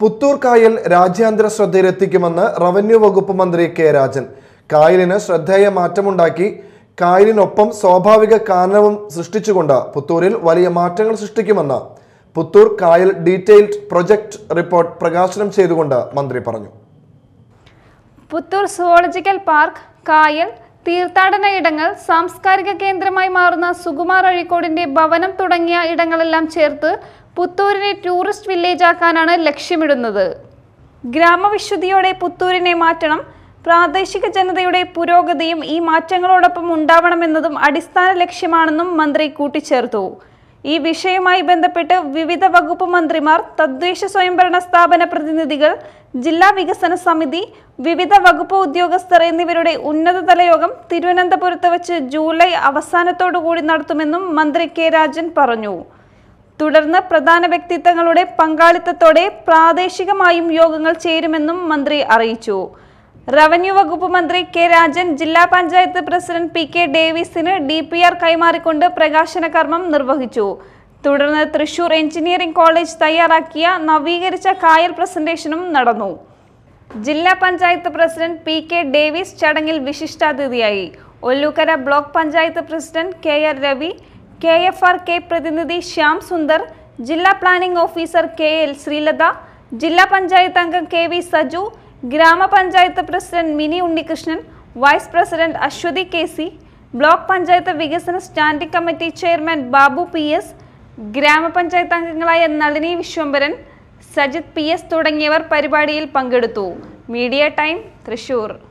പുത്തൂർ കായൽ രാജ്യാന്തര ശ്രദ്ധയിലെത്തിക്കുമെന്ന് റവന്യൂ വകുപ്പ് മന്ത്രി കെ രാജൻ കായലിന് ശ്രദ്ധേയ മാറ്റമുണ്ടാക്കി കായലിനൊപ്പം സ്വാഭാവിക കാരണവും സൃഷ്ടിച്ചുകൊണ്ട് പുത്തൂരിൽ വലിയ മാറ്റങ്ങൾ സൃഷ്ടിക്കുമെന്ന് പുത്തൂർ കായൽ ഡീറ്റെയിൽഡ് പ്രൊജക്ട് റിപ്പോർട്ട് പ്രകാശനം ചെയ്തുകൊണ്ട് മന്ത്രി പറഞ്ഞു പുത്തൂർ സുവോളജിക്കൽ പാർക്ക് കായൽ തീർത്ഥാടന ഇടങ്ങൾ സാംസ്കാരിക കേന്ദ്രമായി മാറുന്ന സുകുമാർ അഴിക്കോടിന്റെ ഭവനം തുടങ്ങിയ ഇടങ്ങളെല്ലാം ചേർത്ത് പുത്തൂരിനെ ടൂറിസ്റ്റ് വില്ലേജ് ആക്കാനാണ് ലക്ഷ്യമിടുന്നത് ഗ്രാമവിശുദ്ധിയോടെ പുത്തൂരിനെ മാറ്റണം പ്രാദേശിക ജനതയുടെ പുരോഗതിയും ഈ മാറ്റങ്ങളോടൊപ്പം ഉണ്ടാവണമെന്നതും അടിസ്ഥാന ലക്ഷ്യമാണെന്നും മന്ത്രി കൂട്ടിച്ചേർത്തു ഈ വിഷയവുമായി ബന്ധപ്പെട്ട് വിവിധ വകുപ്പ് മന്ത്രിമാർ തദ്ദേശ സ്വയംഭരണ സ്ഥാപന പ്രതിനിധികൾ ജില്ലാ വികസന സമിതി വിവിധ വകുപ്പ് ഉദ്യോഗസ്ഥർ എന്നിവരുടെ ഉന്നതതല യോഗം തിരുവനന്തപുരത്ത് വെച്ച് ജൂലൈ അവസാനത്തോടുകൂടി നടത്തുമെന്നും മന്ത്രി കെ രാജൻ പറഞ്ഞു തുടർന്ന് പ്രധാന വ്യക്തിത്വങ്ങളുടെ പങ്കാളിത്തത്തോടെ പ്രാദേശികമായും യോഗങ്ങൾ ചേരുമെന്നും മന്ത്രി അറിയിച്ചു റവന്യൂ വകുപ്പ് മന്ത്രി കെ രാജൻ ജില്ലാ പഞ്ചായത്ത് പ്രസിഡന്റ് പി കെ ഡേവിസിന് ഡി പി ആർ കൈമാറിക്കൊണ്ട് പ്രകാശന കർമ്മം നിർവഹിച്ചു തുടർന്ന് തൃശൂർ എഞ്ചിനീയറിംഗ് കോളേജ് തയ്യാറാക്കിയ നവീകരിച്ച കായൽ പ്രസന്റേഷനും നടന്നു ജില്ലാ panchayat president P K Davis ചടങ്ങിൽ വിശിഷ്ടാതിഥിയായി Ollukkara block panchayat president K R Ravi K F R K പ്രതിനിധി ശ്യാം സുന്ദർ ജില്ലാ planning officer K L Sreelatha ജില്ലാ പഞ്ചായത്ത് അംഗം കെ വി സജു ഗ്രാമപഞ്ചായത്ത് president Mini Unnikrishnan vice president Aswathy K C block panchayat വികസന standing committee chairman Babu P S ഗ്രാമപഞ്ചായത്ത് അംഗങ്ങളായ നളിനി വിശ്വംബരൻ സജിത് പി എസ് തുടങ്ങിയവർ പരിപാടിയിൽ പങ്കെടുത്തു മീഡിയ ടൈം തൃശൂർ